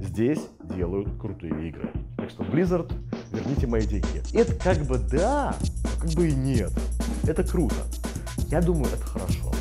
здесь делают крутые игры. Так что Blizzard, верните мои деньги. Это как бы да, а как бы и нет. Это круто. Я думаю, это хорошо.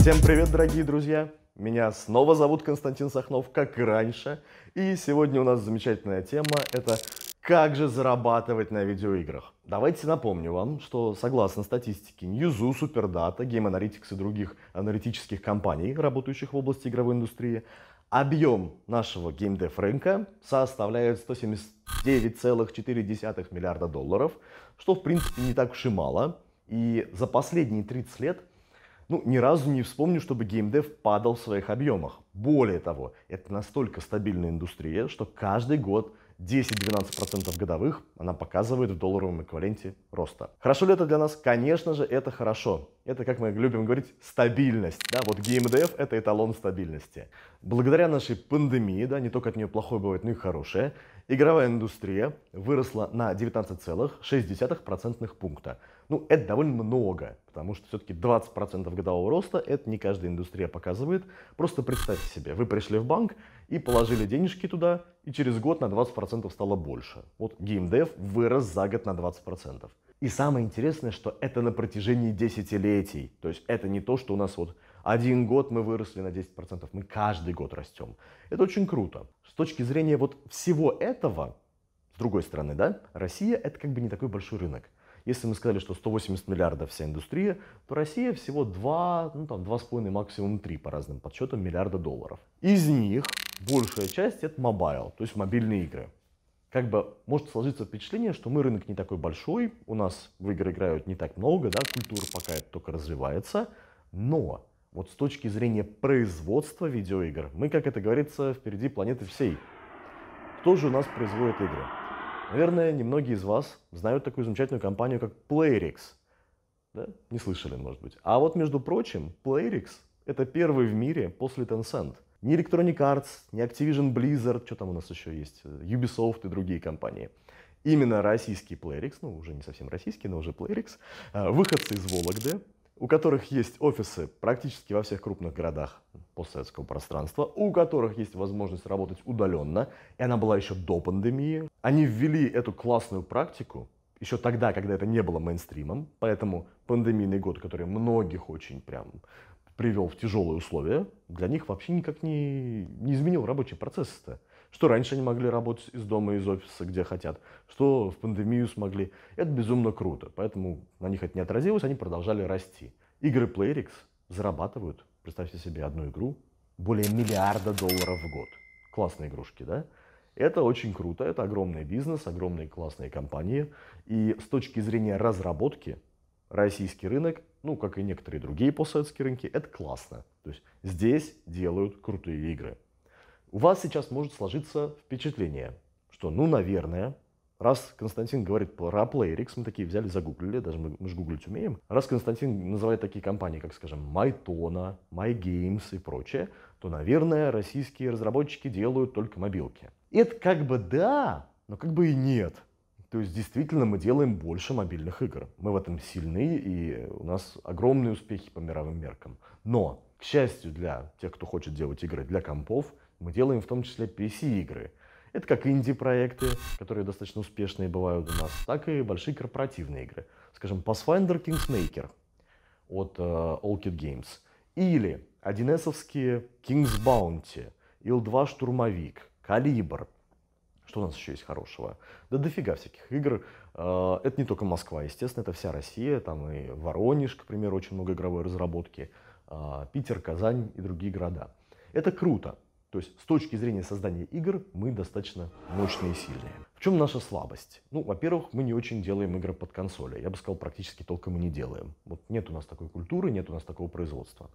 Всем привет, дорогие друзья! Меня снова зовут Константин Сахнов, как и раньше. И сегодня у нас замечательная тема – это как же зарабатывать на видеоиграх? Давайте напомню вам, что согласно статистике Newzoo, Superdata, Game Analytics и других аналитических компаний, работающих в области игровой индустрии, объем нашего геймдев рынка составляет 179,4 миллиарда долларов, что в принципе не так уж и мало. И за последние 30 лет ну, ни разу не вспомню, чтобы геймдев падал в своих объемах. Более того, это настолько стабильная индустрия, что каждый год 10-12% годовых она показывает в долларовом эквиваленте роста. Хорошо ли это для нас? Конечно же, это хорошо. Это, как мы любим говорить, стабильность. Да? Вот GMDF — это эталон стабильности. Благодаря нашей пандемии, да, не только от нее плохое бывает, но и хорошее, игровая индустрия выросла на 19,6% пункта. Ну, это довольно много, потому что все-таки 20% годового роста это не каждая индустрия показывает. Просто представьте себе, вы пришли в банк и положили денежки туда, и через год на 20% стало больше. Вот геймдев вырос за год на 20%. И самое интересное, что это на протяжении десятилетий. То есть это не то, что у нас вот один год мы выросли на 10%, мы каждый год растем. Это очень круто. С точки зрения вот всего этого, с другой стороны, да, Россия это как бы не такой большой рынок. Если мы сказали, что 180 миллиардов вся индустрия, то Россия всего 2, ну там 2,5, максимум 3 по разным подсчетам миллиарда долларов. Из них большая часть это мобайл, то есть мобильные игры. Как бы может сложиться впечатление, что мы рынок не такой большой, у нас в игры играют не так много, да, культура пока это только развивается, но вот с точки зрения производства видеоигр, мы, как это говорится, впереди планеты всей. Кто же у нас производит игры? Наверное, немногие из вас знают такую замечательную компанию, как Playrix. Да? Не слышали, может быть. А вот, между прочим, Playrix — это первый в мире после Tencent. Ни Electronic Arts, ни Activision Blizzard, что там у нас еще есть, э, Ubisoft и другие компании. Именно российский Playrix, ну уже не совсем российский, но уже Playrix, э, выходцы из Вологды, у которых есть офисы практически во всех крупных городах постсоветского пространства, у которых есть возможность работать удаленно, и она была еще до пандемии. Они ввели эту классную практику еще тогда, когда это не было мейнстримом, поэтому пандемийный год, который многих очень прям привел в тяжелые условия, для них вообще никак не, не изменил рабочий процесс это, Что раньше они могли работать из дома, из офиса, где хотят, что в пандемию смогли. Это безумно круто, поэтому на них это не отразилось, они продолжали расти. Игры Playrix зарабатывают представьте себе одну игру, более миллиарда долларов в год. Классные игрушки, да? Это очень круто, это огромный бизнес, огромные классные компании. И с точки зрения разработки, российский рынок, ну, как и некоторые другие постсоветские рынки, это классно. То есть здесь делают крутые игры. У вас сейчас может сложиться впечатление, что, ну, наверное, Раз Константин говорит про Playrix, мы такие взяли, загуглили, даже мы, мы же гуглить умеем. Раз Константин называет такие компании, как, скажем, MyTona, MyGames и прочее, то, наверное, российские разработчики делают только мобилки. это как бы да, но как бы и нет. То есть действительно мы делаем больше мобильных игр. Мы в этом сильны, и у нас огромные успехи по мировым меркам. Но, к счастью для тех, кто хочет делать игры для компов, мы делаем в том числе PC-игры. Это как инди-проекты, которые достаточно успешные бывают у нас, так и большие корпоративные игры. Скажем, Pathfinder Kingsmaker от э, All Kid Games. Или 1С-овские Kings Bounty, Ил-2 Штурмовик, Калибр. Что у нас еще есть хорошего? Да дофига всяких игр. Э, это не только Москва, естественно, это вся Россия. Там и Воронеж, к примеру, очень много игровой разработки. Э, Питер, Казань и другие города. Это круто. То есть с точки зрения создания игр мы достаточно мощные и сильные. В чем наша слабость? Ну, во-первых, мы не очень делаем игры под консоли. Я бы сказал, практически толком и не делаем. Вот нет у нас такой культуры, нет у нас такого производства.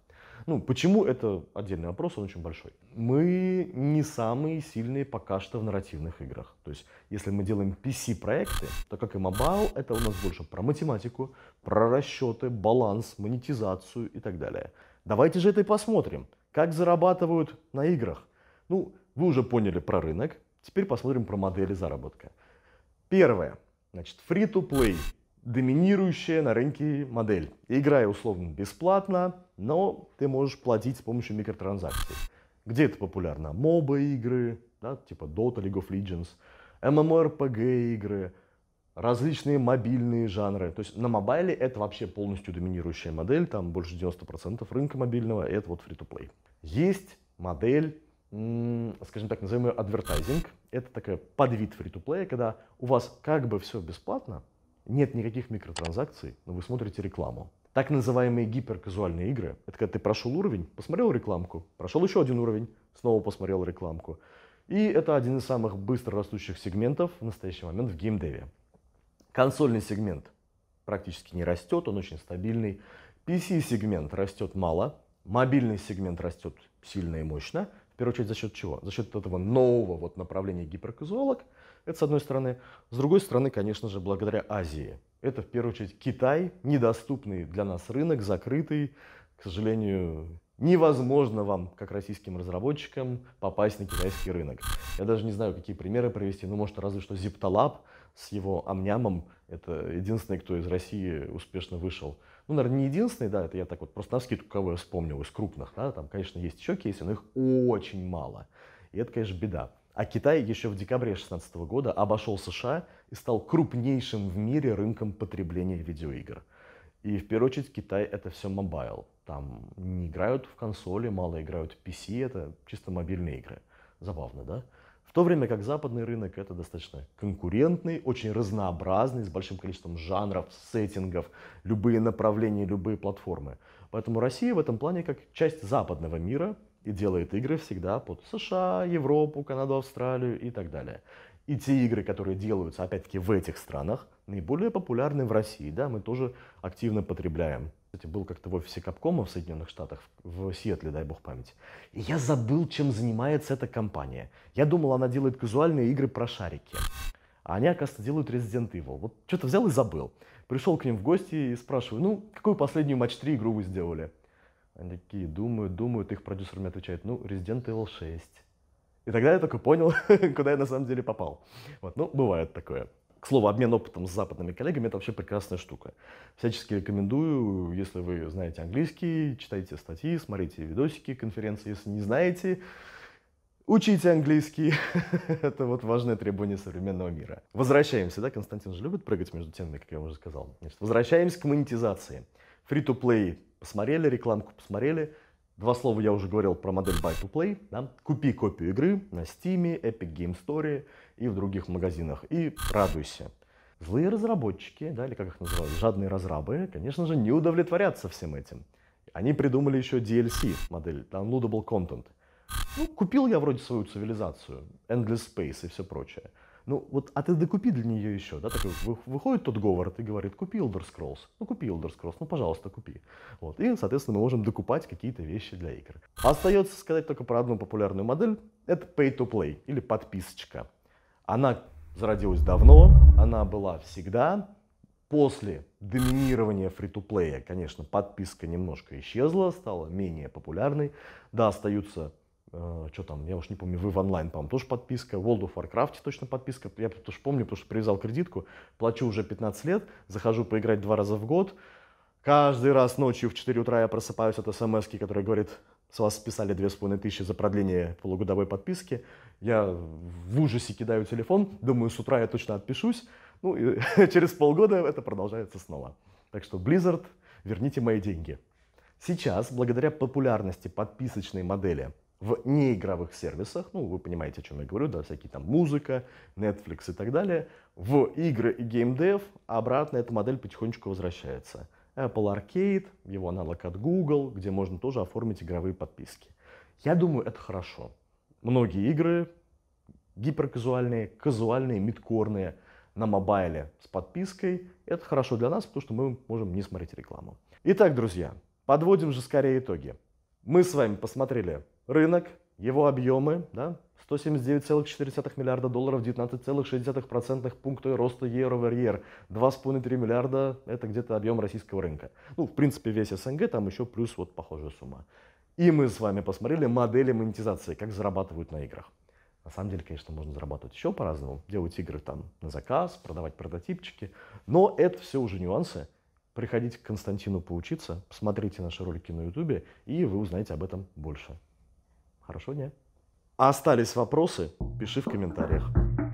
Ну, почему это отдельный вопрос, он очень большой. Мы не самые сильные пока что в нарративных играх. То есть, если мы делаем PC-проекты, то как и мобайл, это у нас больше про математику, про расчеты, баланс, монетизацию и так далее. Давайте же это и посмотрим. Как зарабатывают на играх? Ну, вы уже поняли про рынок, теперь посмотрим про модели заработка. Первое. Значит, free-to-play доминирующая на рынке модель. Играя условно бесплатно, но ты можешь платить с помощью микротранзакций. Где это популярно? Моба игры, да, типа Dota, League of Legends, MMORPG игры, различные мобильные жанры. То есть на мобайле это вообще полностью доминирующая модель, там больше 90% рынка мобильного, это вот free-to-play. Есть модель, скажем так, назовем ее Это такая подвид free-to-play, когда у вас как бы все бесплатно, нет никаких микротранзакций, но вы смотрите рекламу. Так называемые гиперказуальные игры. Это когда ты прошел уровень, посмотрел рекламку, прошел еще один уровень, снова посмотрел рекламку. И это один из самых быстро растущих сегментов в настоящий момент в геймдеве. Консольный сегмент практически не растет, он очень стабильный. PC-сегмент растет мало, мобильный сегмент растет сильно и мощно. В первую очередь за счет чего? За счет этого нового вот направления гиперказуалок. Это с одной стороны. С другой стороны, конечно же, благодаря Азии. Это в первую очередь Китай, недоступный для нас рынок, закрытый, к сожалению, невозможно вам, как российским разработчикам, попасть на китайский рынок. Я даже не знаю, какие примеры привести, ну, может, разве что Ziptalab с его амнямом, это единственный, кто из России успешно вышел. Ну, наверное, не единственный, да, это я так вот просто на скидку кого я вспомнил из крупных, да, там, конечно, есть еще кейсы, но их очень мало. И это, конечно, беда. А Китай еще в декабре 2016 года обошел США и стал крупнейшим в мире рынком потребления видеоигр. И в первую очередь Китай это все мобайл там не играют в консоли, мало играют в PC, это чисто мобильные игры. Забавно, да? В то время как западный рынок это достаточно конкурентный, очень разнообразный, с большим количеством жанров, сеттингов, любые направления, любые платформы. Поэтому Россия в этом плане как часть западного мира и делает игры всегда под США, Европу, Канаду, Австралию и так далее. И те игры, которые делаются, опять-таки, в этих странах, наиболее популярны в России. Да, мы тоже активно потребляем кстати, был как-то в офисе Капкома в Соединенных Штатах, в Сиэтле, дай бог память. И я забыл, чем занимается эта компания. Я думал, она делает казуальные игры про шарики. А они, оказывается, делают Resident Evil. Вот что-то взял и забыл. Пришел к ним в гости и спрашиваю, ну, какую последнюю матч 3 игру вы сделали? Они такие думают, думают, их продюсер мне отвечает, ну, Resident Evil 6. И тогда я только понял, куда я на самом деле попал. Вот, ну, бывает такое. К слову, обмен опытом с западными коллегами – это вообще прекрасная штука. Всячески рекомендую, если вы знаете английский, читайте статьи, смотрите видосики, конференции. Если не знаете, Учите английский. Это вот важное требование современного мира. Возвращаемся, да, Константин же любит прыгать между темами, как я уже сказал. Значит, возвращаемся к монетизации. Free-to-play посмотрели, рекламку посмотрели – Два слова я уже говорил про модель Buy to Play. Да? Купи копию игры на Steam, Epic Game Story и в других магазинах. И радуйся. Злые разработчики, да, или как их называют, жадные разрабы, конечно же, не удовлетворятся всем этим. Они придумали еще DLC модель, downloadable content. Ну, купил я вроде свою цивилизацию, Endless Space и все прочее ну вот, а ты докупи для нее еще, да, такой, выходит тот Говард и говорит, купи Elder Scrolls, ну купи Elder Scrolls, ну пожалуйста, купи. Вот, и, соответственно, мы можем докупать какие-то вещи для игр. Остается сказать только про одну популярную модель, это Pay-to-Play или подписочка. Она зародилась давно, она была всегда, После доминирования фри-то-плея, конечно, подписка немножко исчезла, стала менее популярной. Да, остаются Э, что там, я уж не помню, вы в онлайн, по-моему, тоже подписка, World of Warcraft точно подписка, я тоже помню, потому что привязал кредитку, плачу уже 15 лет, захожу поиграть два раза в год, каждый раз ночью в 4 утра я просыпаюсь от смс который говорит, с вас списали 2500 за продление полугодовой подписки, я в ужасе кидаю телефон, думаю, с утра я точно отпишусь, ну и через полгода это продолжается снова. Так что Blizzard, верните мои деньги. Сейчас, благодаря популярности подписочной модели, в неигровых сервисах, ну, вы понимаете, о чем я говорю, да, всякие там музыка, Netflix и так далее, в игры и геймдев, а обратно эта модель потихонечку возвращается. Apple Arcade, его аналог от Google, где можно тоже оформить игровые подписки. Я думаю, это хорошо. Многие игры гиперказуальные, казуальные, мидкорные на мобайле с подпиской. Это хорошо для нас, потому что мы можем не смотреть рекламу. Итак, друзья, подводим же скорее итоги. Мы с вами посмотрели рынок, его объемы, да, 179,4 миллиарда долларов, 19,6% пункта роста year-over-year. 2,5-3 миллиарда – это где-то объем российского рынка. Ну, в принципе, весь СНГ, там еще плюс вот похожая сумма. И мы с вами посмотрели модели монетизации, как зарабатывают на играх. На самом деле, конечно, можно зарабатывать еще по-разному, делать игры там на заказ, продавать прототипчики, но это все уже нюансы. Приходите к Константину поучиться, посмотрите наши ролики на ютубе, и вы узнаете об этом больше. Хорошо, дня. А остались вопросы, пиши в комментариях.